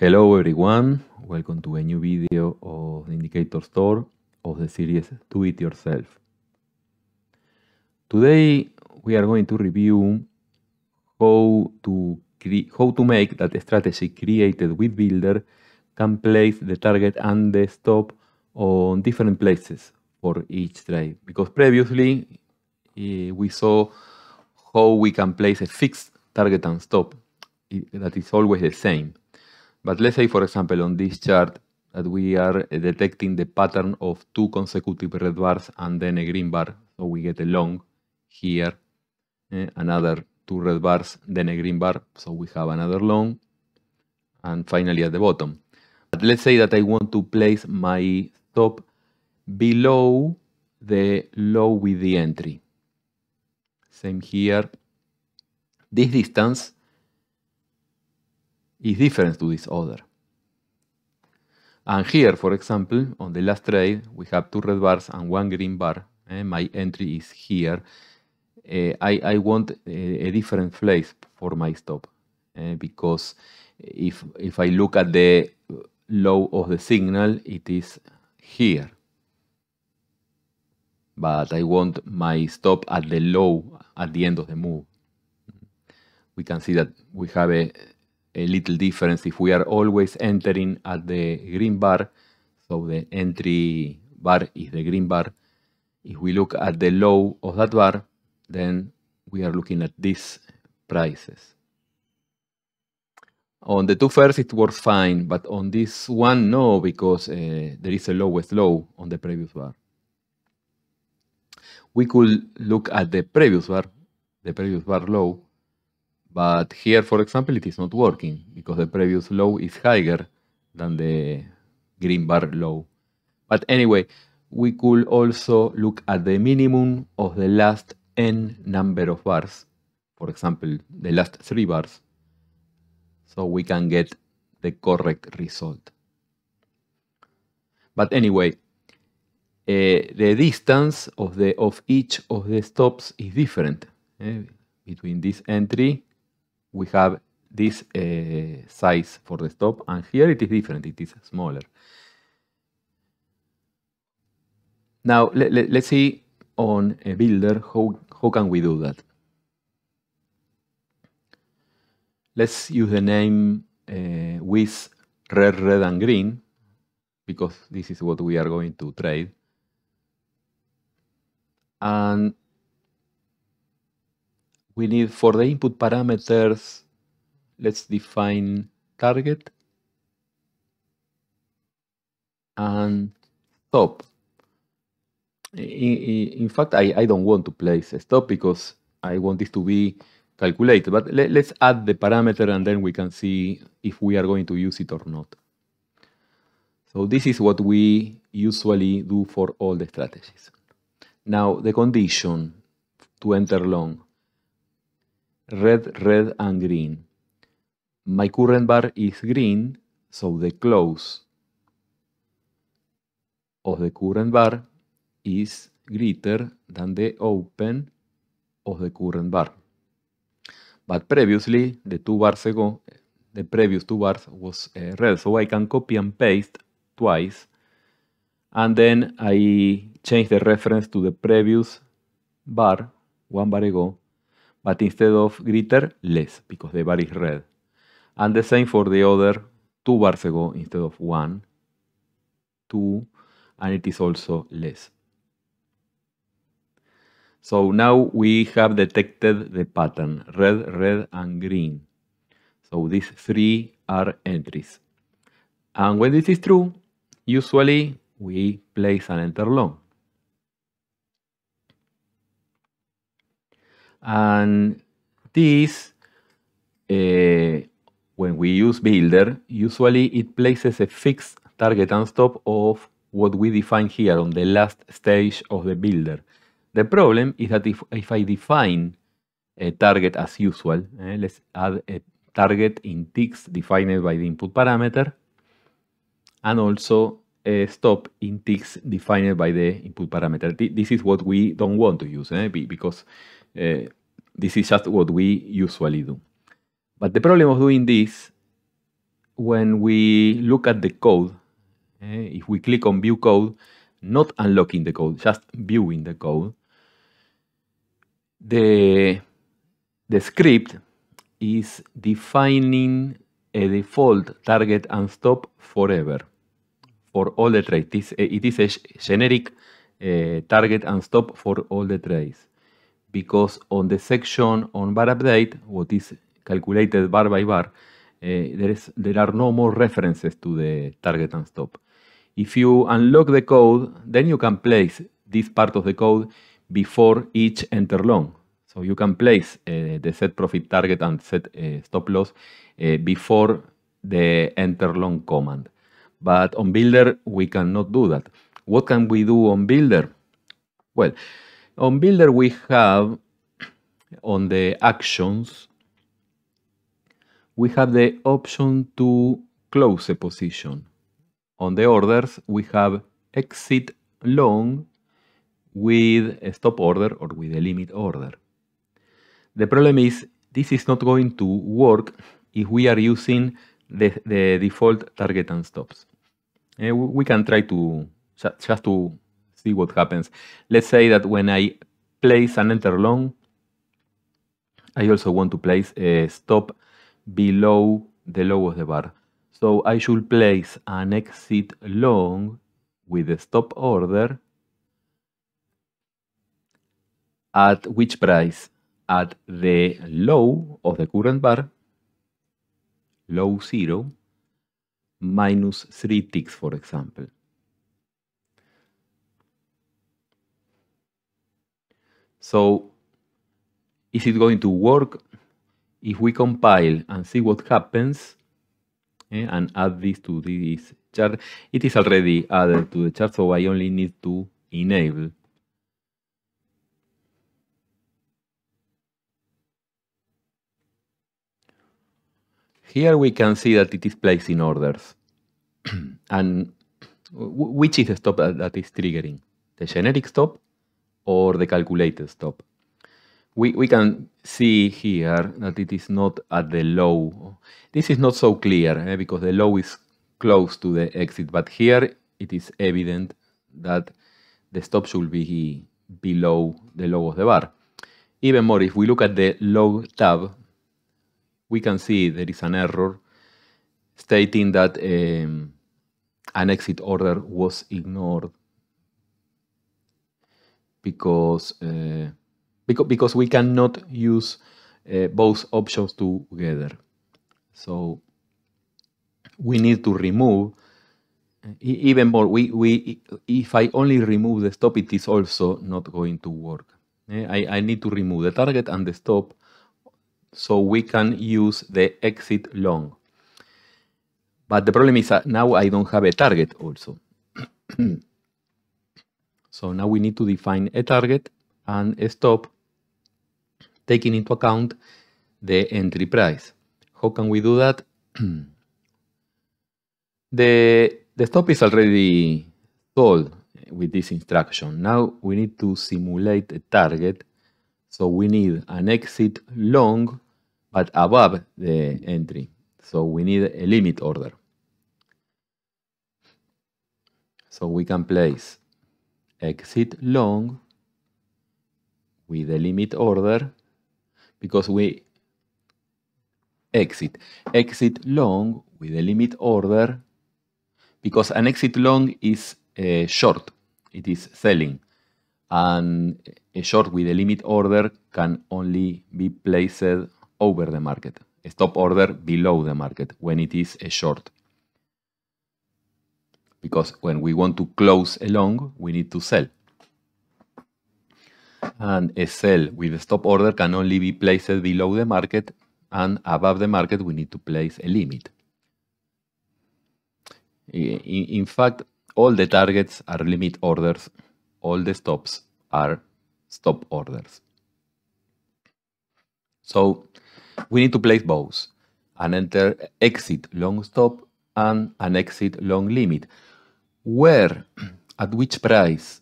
Hello everyone, welcome to a new video of the Indicator Store of the series Do It Yourself. Today we are going to review how to, how to make that strategy created with Builder can place the target and the stop on different places for each trade. Because previously uh, we saw how we can place a fixed target and stop. It, that is always the same. But let's say, for example, on this chart that we are eh, detecting the pattern of two consecutive red bars and then a green bar. So we get a long here, eh, another two red bars, then a green bar. So we have another long and finally at the bottom. But let's say that I want to place my stop below the low with the entry. Same here. This distance is different to this other. And here, for example, on the last trade, we have two red bars and one green bar. Eh? My entry is here. Uh, I, I, want a, a, different place for my stop eh? because if, if I look at the low of the signal, it is here. But I want my stop at the low at the end of the move. We can see that we have a a little difference if we are always entering at the green bar. So the entry bar is the green bar. If we look at the low of that bar, then we are looking at these prices. On the two first, it works fine, but on this one, no, because uh, there is a lowest low on the previous bar. We could look at the previous bar, the previous bar low, but here, for example, it is not working because the previous low is higher than the green bar low. But anyway, we could also look at the minimum of the last n number of bars, for example, the last three bars, so we can get the correct result. But anyway, uh, the distance of, the, of each of the stops is different eh, between this entry we have this uh, size for the stop, and here it is different, it is smaller. Now, let, us see on a builder how, how can we do that. Let's use the name uh, with red, red, and green, because this is what we are going to trade. And we need for the input parameters, let's define target and stop. In, in fact, I, I don't want to place a stop because I want this to be calculated, but let, us add the parameter and then we can see if we are going to use it or not. So this is what we usually do for all the strategies. Now the condition to enter long red, red, and green. My current bar is green, so the close of the current bar is greater than the open of the current bar. But previously, the two bars ago, the previous two bars was uh, red, so I can copy and paste twice, and then I change the reference to the previous bar, one bar ago, but instead of greater, less, because the bar is red. And the same for the other two bars ago instead of one, two, and it is also less. So now we have detected the pattern, red, red, and green. So these three are entries. And when this is true, usually we place an enter long. And this, uh, when we use builder, usually it places a fixed target and stop of what we define here on the last stage of the builder. The problem is that if, if I define a target as usual, eh, let's add a target in ticks defined by the input parameter, and also a stop in ticks defined by the input parameter. This is what we don't want to use eh, because uh, this is just what we usually do. But the problem of doing this, when we look at the code, uh, if we click on view code, not unlocking the code, just viewing the code, the, the script is defining a default target and stop forever for all the trades. Eh, it is a generic uh, target and stop for all the trades because on the section on bar update, what is calculated bar by bar, eh, there, is, there are no more references to the target and stop. If you unlock the code, then you can place this part of the code before each enter long. So you can place uh, the set profit target and set uh, stop loss uh, before the enter long command. But on Builder, we cannot do that. What can we do on Builder? Well, on Builder, we have on the actions, we have the option to close a position. On the orders, we have exit long with a stop order or with a limit order. The problem is this is not going to work if we are using the, the default target and stops. we can try to just to see what happens. Let's say that when I place an enter long, I also want to place a stop below the low of the bar. So I should place an exit long with a stop order at which price? At the low of the current bar, low zero, minus three ticks, for example. So is it going to work? If we compile and see what happens eh, and add this to this chart, it is already added to the chart, so I only need to enable. Here we can see that it is placing orders. and which is the stop that is triggering? The generic stop or the calculated stop. We, we can see here that it is not at the low. This is not so clear eh, because the low is close to the exit, but here it is evident that the stop should be below the low of the bar. Even more, if we look at the low tab, we can see there is an error stating that um, an exit order was ignored because uh, because because we cannot use uh, both options together. So we need to remove uh, even more. We we if I only remove the stop, it is also not going to work. Eh, I I need to remove the target and the stop, so we can use the exit long. But the problem is that now I don't have a target also. So now we need to define a target and a stop, taking into account the entry price. How can we do that? the, the stop is already sold with this instruction. Now we need to simulate a target. So we need an exit long, but above the entry. So we need a limit order. So we can place exit long with the limit order because we exit. Exit long with the limit order because an exit long is a uh, short, it is selling. And a short with a limit order can only be placed over the market. A stop order below the market when it is a short because when we want to close a long, we need to sell. And a sell with a stop order can only be placed below the market and above the market we need to place a limit. In, in fact, all the targets are limit orders, all the stops are stop orders. So we need to place both an enter exit long stop and an exit long limit where, at which price,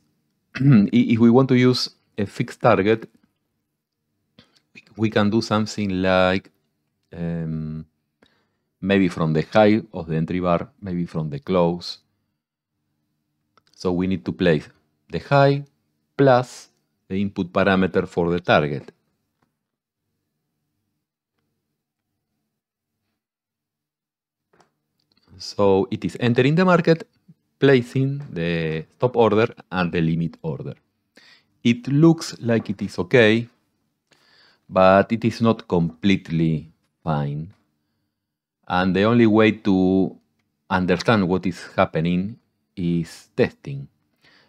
if we want to use a fixed target, we can do something like um, maybe from the high of the entry bar, maybe from the close. So we need to place the high plus the input parameter for the target. So it is entering the market placing the stop order and the limit order. It looks like it is okay, but it is not completely fine. And the only way to understand what is happening is testing,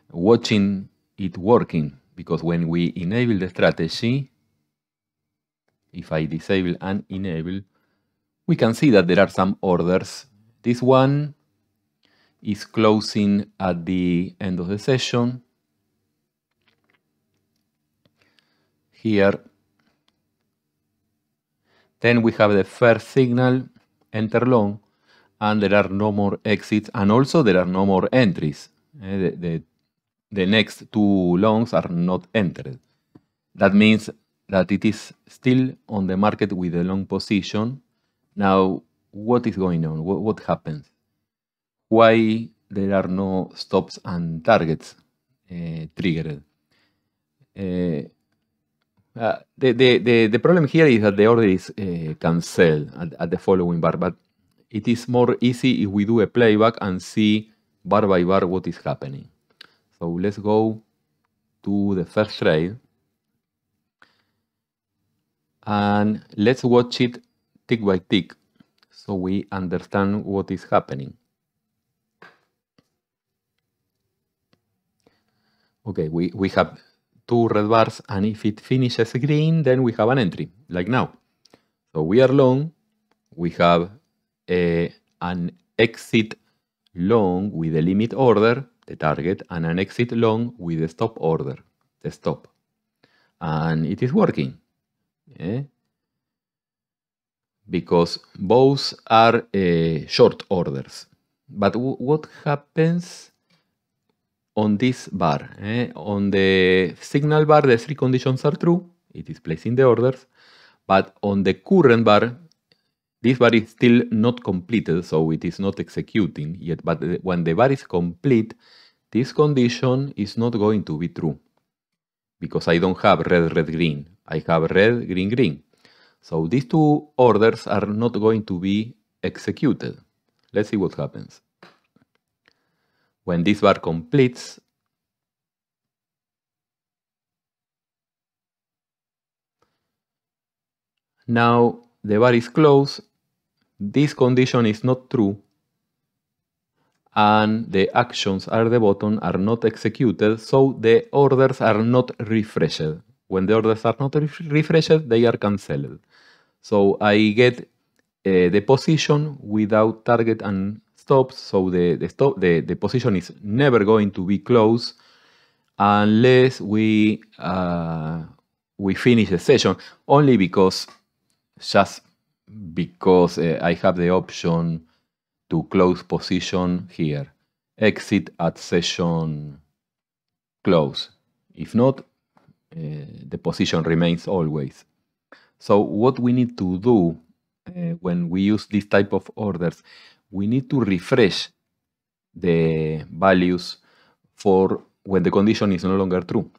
watching it working. Because when we enable the strategy, if I disable and enable, we can see that there are some orders. This one is closing at the end of the session. Here. Then we have the first signal, enter long, and there are no more exits, and also there are no more entries. Eh, the, the, the next two longs are not entered. That means that it is still on the market with a long position. Now, what is going on? What, what happens? why there are no stops and targets uh, triggered. Uh, uh, the, the, the, the, problem here is that the order is eh, cancelled at, at, the following bar, but it is more easy if we do a playback and see bar by bar what is happening. So let's go to the first trade and let's watch it tick by tick so we understand what is happening. okay, we, we have two red bars, and if it finishes green, then we have an entry, like now. So we are long, we have a, eh, an exit long with a limit order, the target, and an exit long with a stop order, the stop. And it is working. Yeah? Because both are uh, short orders. But what happens on this bar. Eh? On the signal bar, the three conditions are true. It is placing the orders. But on the current bar, this bar is still not completed, so it is not executing yet. But when the bar is complete, this condition is not going to be true. Because I don't have red, red, green. I have red, green, green. So these two orders are not going to be executed. Let's see what happens. When this bar completes, now the bar is closed, this condition is not true, and the actions at the bottom are not executed, so the orders are not refreshed. When the orders are not ref refreshed, they are cancelled. So I get uh, the position without target and stops, so the, the, stop, the, the position is never going to be close unless we, uh, we finish the session, only because, just because uh, I have the option to close position here, exit at session close. If not, uh, the position remains always. So what we need to do uh, when we use this type of orders, we need to refresh the values for when the condition is no longer true.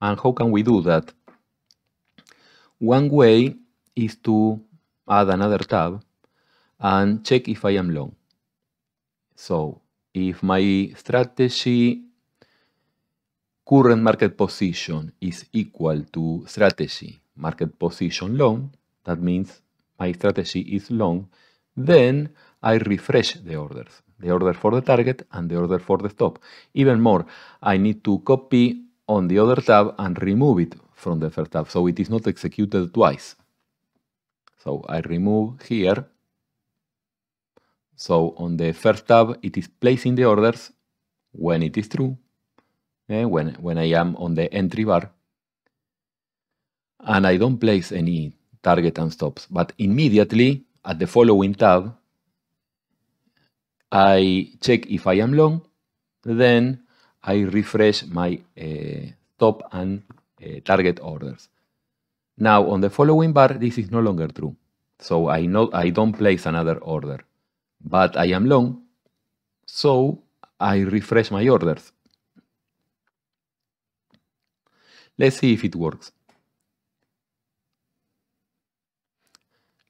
And how can we do that? One way is to add another tab and check if I am long. So if my strategy current market position is equal to strategy market position long, that means my strategy is long, then I refresh the orders, the order for the target and the order for the stop. Even more, I need to copy on the other tab and remove it from the first tab, so it is not executed twice. So I remove here. So on the first tab, it is placing the orders when it is true, eh, when, when I am on the entry bar. And I don't place any target and stops, but immediately at the following tab, I check if I am long, then I refresh my uh, top and uh, target orders. Now on the following bar, this is no longer true. So I, know, I don't place another order, but I am long, so I refresh my orders. Let's see if it works.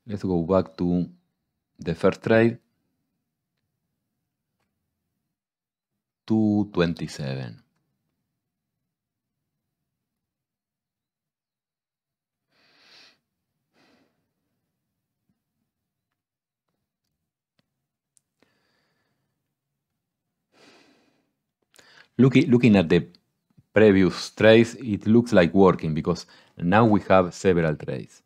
Let's go back to the first trade. 227. Looking, looking at the previous trades, it looks like working because now we have several trades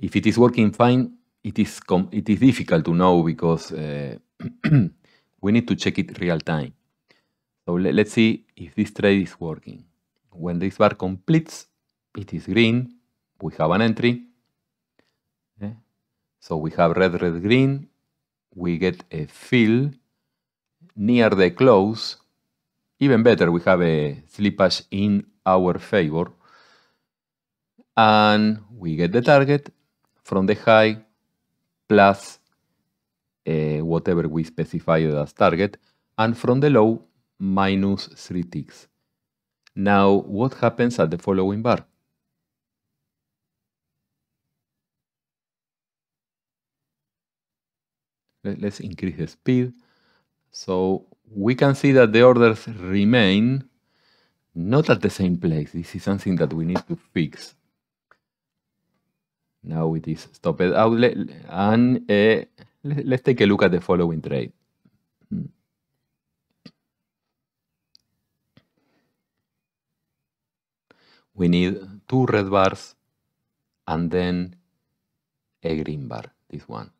if it is working fine, it is, it is difficult to know because uh, we need to check it real time. So let, us see if this trade is working. When this bar completes, it is green. We have an entry. Okay. Eh? So we have red, red, green. We get a fill near the close. Even better, we have a slippage in our favor. And we get the target from the high plus uh, whatever we specify as target, and from the low minus 3 ticks. Now, what happens at the following bar? Let's increase the speed. So we can see that the orders remain not at the same place. This is something that we need to fix. Now with this stopped outlet and uh, eh, let's take a look at the following trade. Hmm. We need two red bars and then a green bar, this one.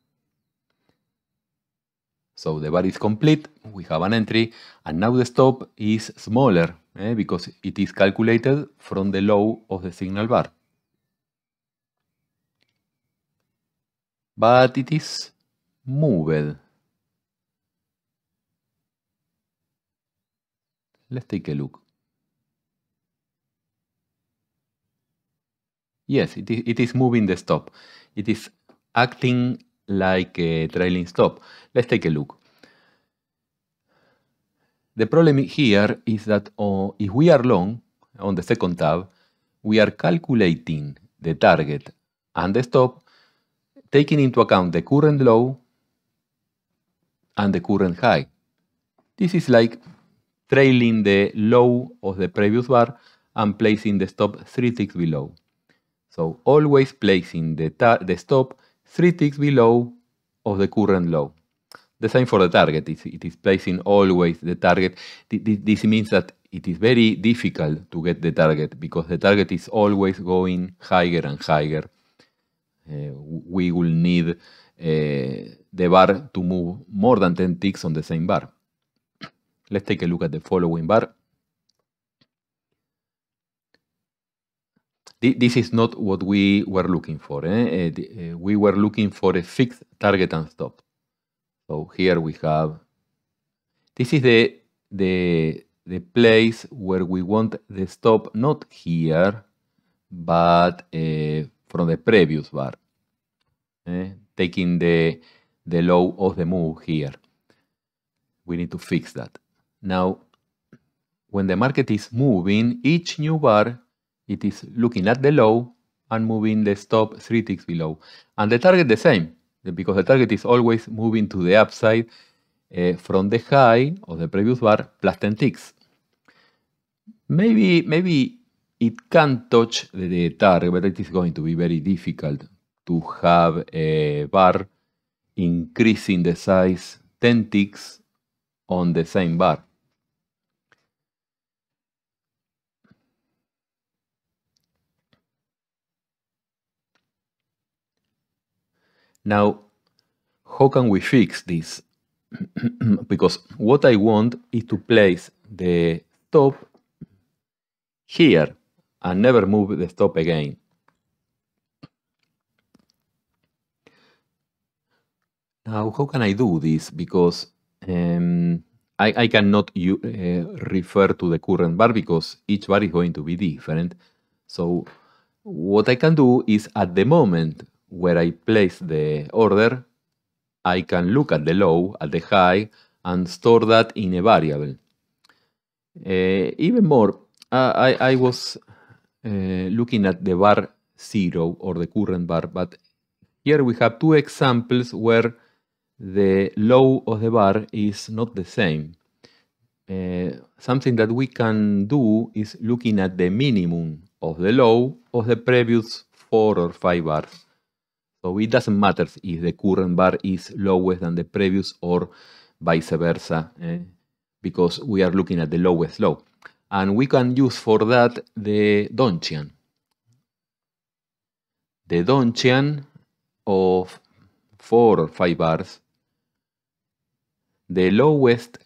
So the bar is complete, we have an entry, and now the stop is smaller eh, because it is calculated from the low of the signal bar. but it is moved. Let's take a look. Yes, it is, it is moving the stop. It is acting like a trailing stop. Let's take a look. The problem here is that oh, if we are long, on the second tab, we are calculating the target and the stop taking into account the current low and the current high. This is like trailing the low of the previous bar and placing the stop 3 ticks below. So always placing the, the stop 3 ticks below of the current low. The same for the target, it's, it is placing always the target. This means that it is very difficult to get the target because the target is always going higher and higher Eh, we will need eh, the bar to move more than 10 ticks on the same bar. Let's take a look at the following bar. This is not what we were looking for. Eh? eh? We were looking for a fixed target and stop. So here we have, this is the, the, the place where we want the stop, not here, but uh, from the previous bar, eh? taking the, the low of the move here. We need to fix that. Now, when the market is moving, each new bar, it is looking at the low and moving the stop three ticks below. And the target the same, because the target is always moving to the upside uh, from the high of the previous bar plus 10 ticks. Maybe, maybe it can touch the target, but it is going to be very difficult to have a bar increasing the size 10 ticks on the same bar. Now, how can we fix this? because what I want is to place the top here and never move the stop again. Now, how can I do this? Because um, I, I, cannot uh, refer to the current bar because each bar is going to be different. So what I can do is at the moment where I place the order, I can look at the low, at the high, and store that in a variable. Uh, even more, uh, I, I was Eh, looking at the bar 0 or the current bar. But here we have two examples where the low of the bar is not the same. Uh, something that we can do is looking at the minimum of the low of the previous four or five bars. So it doesn't matter if the current bar is lowest than the previous or vice versa, eh? because we are looking at the lowest low. And we can use for that the Donchian. The Donchian of 4 or 5 bars. The lowest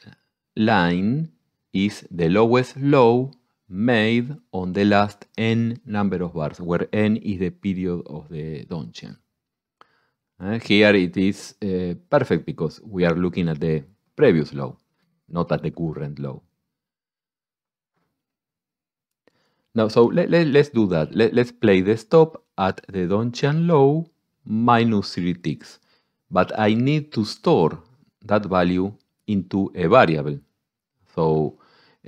line is the lowest low made on the last n number of bars, where n is the period of the Donchian. Uh, here it is uh, perfect because we are looking at the previous low, not at the current low. Now, so let, let, let's do that. Let, let's play the stop at the Donchian low minus 3 ticks. But I need to store that value into a variable. So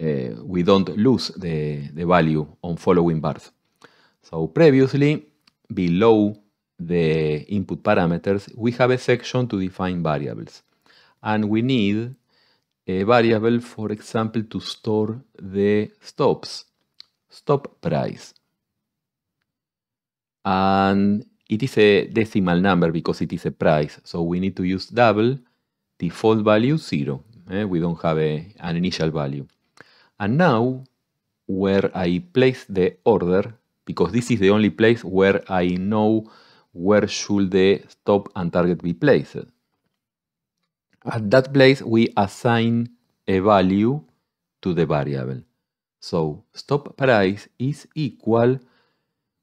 uh, we don't lose the, the value on following bars. So previously, below the input parameters, we have a section to define variables. And we need a variable, for example, to store the stops stop price. And it is a decimal number because it is a price. So we need to use double, default value zero. Eh? We don't have a, an initial value. And now where I place the order, because this is the only place where I know where should the stop and target be placed. At that place, we assign a value to the variable. So stop price is equal,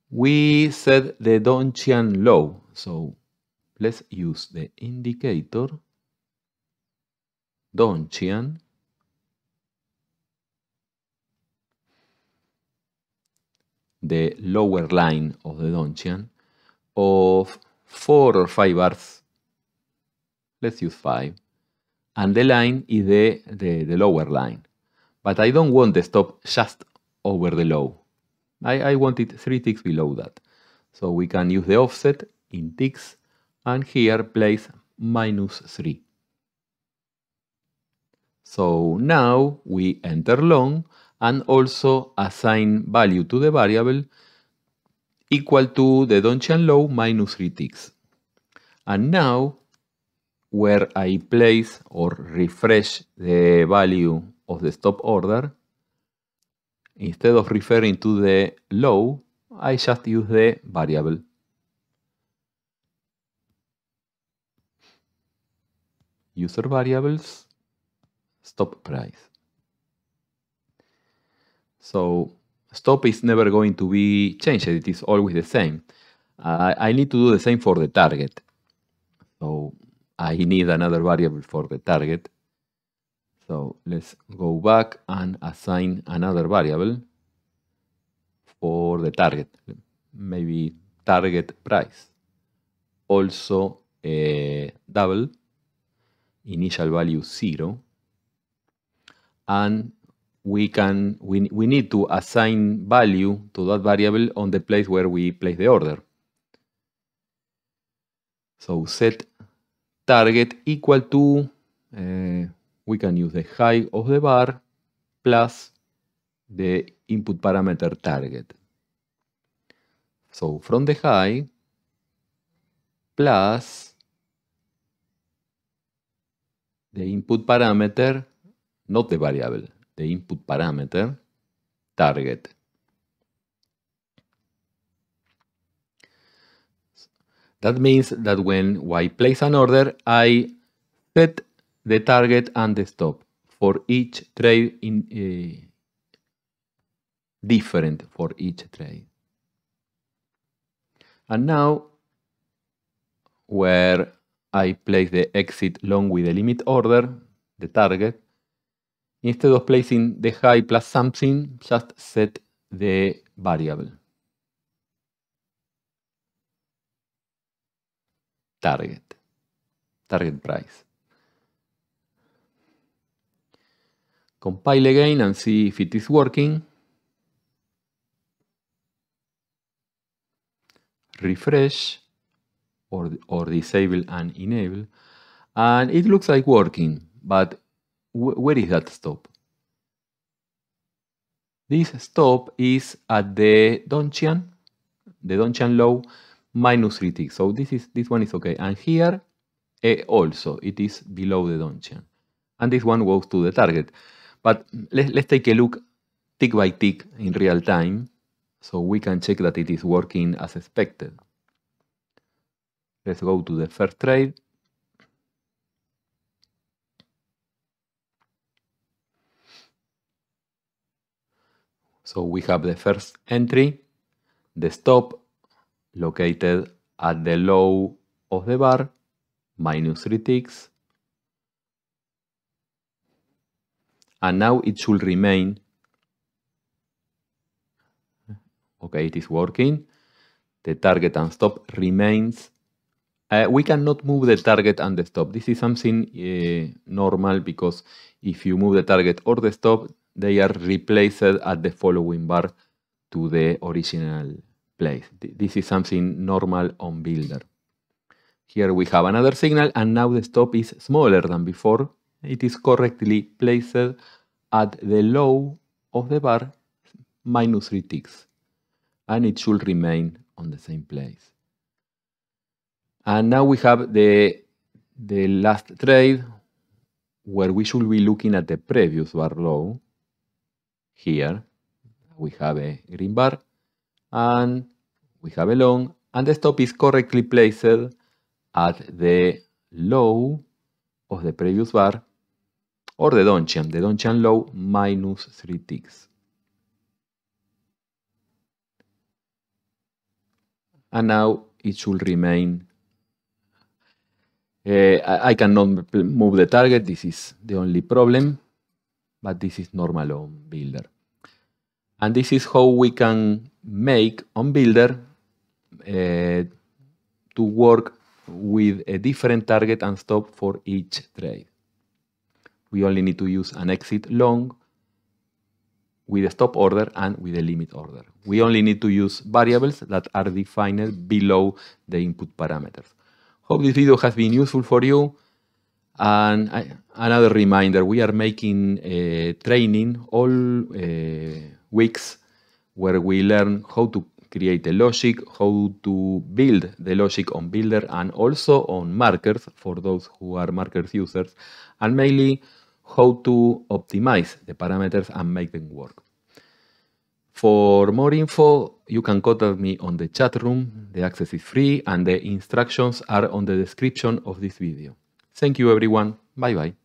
we set the Donchian low. So let's use the indicator Donchian the lower line of the Donchian of 4 or 5 bars. Let's use 5. And the line is the, the, the lower line. But I don't want the stop just over the low. I, I want it 3 ticks below that. So we can use the offset in ticks and here place minus 3. So now we enter long and also assign value to the variable equal to the Donchian low minus 3 ticks. And now where I place or refresh the value of the stop order, instead of referring to the low, I just use the variable. User variables, stop price. So stop is never going to be changed, it is always the same. Uh, I need to do the same for the target. So I need another variable for the target. So let's go back and assign another variable for the target, maybe target price. Also uh, double, initial value zero. And we can we, we need to assign value to that variable on the place where we place the order. So set target equal to uh, we can use the height of the bar plus the input parameter target. So from the high plus the input parameter, not the variable, the input parameter target. That means that when y place an order, I set the target and the stop for each trade in uh, different for each trade. And now where I place the exit long with the limit order, the target, instead of placing the high plus something, just set the variable. Target, target price. Compile again and see if it is working. Refresh or, or disable and enable. And it looks like working, but where is that stop? This stop is at the Donchian, the Donchian low, minus 3t. So this is this one is okay. And here eh, also it is below the Donchian. And this one goes to the target. But let, let's take a look tick by tick in real time so we can check that it is working as expected. Let's go to the first trade. So we have the first entry, the stop located at the low of the bar, minus 3 ticks, and now it should remain okay it is working the target and stop remains uh, we cannot move the target and the stop this is something uh, normal because if you move the target or the stop they are replaced at the following bar to the original place this is something normal on builder here we have another signal and now the stop is smaller than before it is correctly placed at the low of the bar minus 3 ticks and it should remain on the same place. And now we have the, the last trade where we should be looking at the previous bar low. Here we have a green bar and we have a long and the stop is correctly placed at the low of the previous bar or the Donchian, the Donchian low 3 ticks. And now it should remain. Uh, I cannot move the target, this is the only problem, but this is normal on Builder. And this is how we can make on Builder uh, to work with a different target and stop for each trade we only need to use an exit long with a stop order and with a limit order. We only need to use variables that are defined below the input parameters. Hope this video has been useful for you. And I, another reminder, we are making a uh, training all uh, weeks where we learn how to create a logic, how to build the logic on Builder and also on markers for those who are markers users, and mainly how to optimize the parameters and make them work. For more info, you can contact me on the chat room. The access is free and the instructions are on the description of this video. Thank you everyone. Bye bye.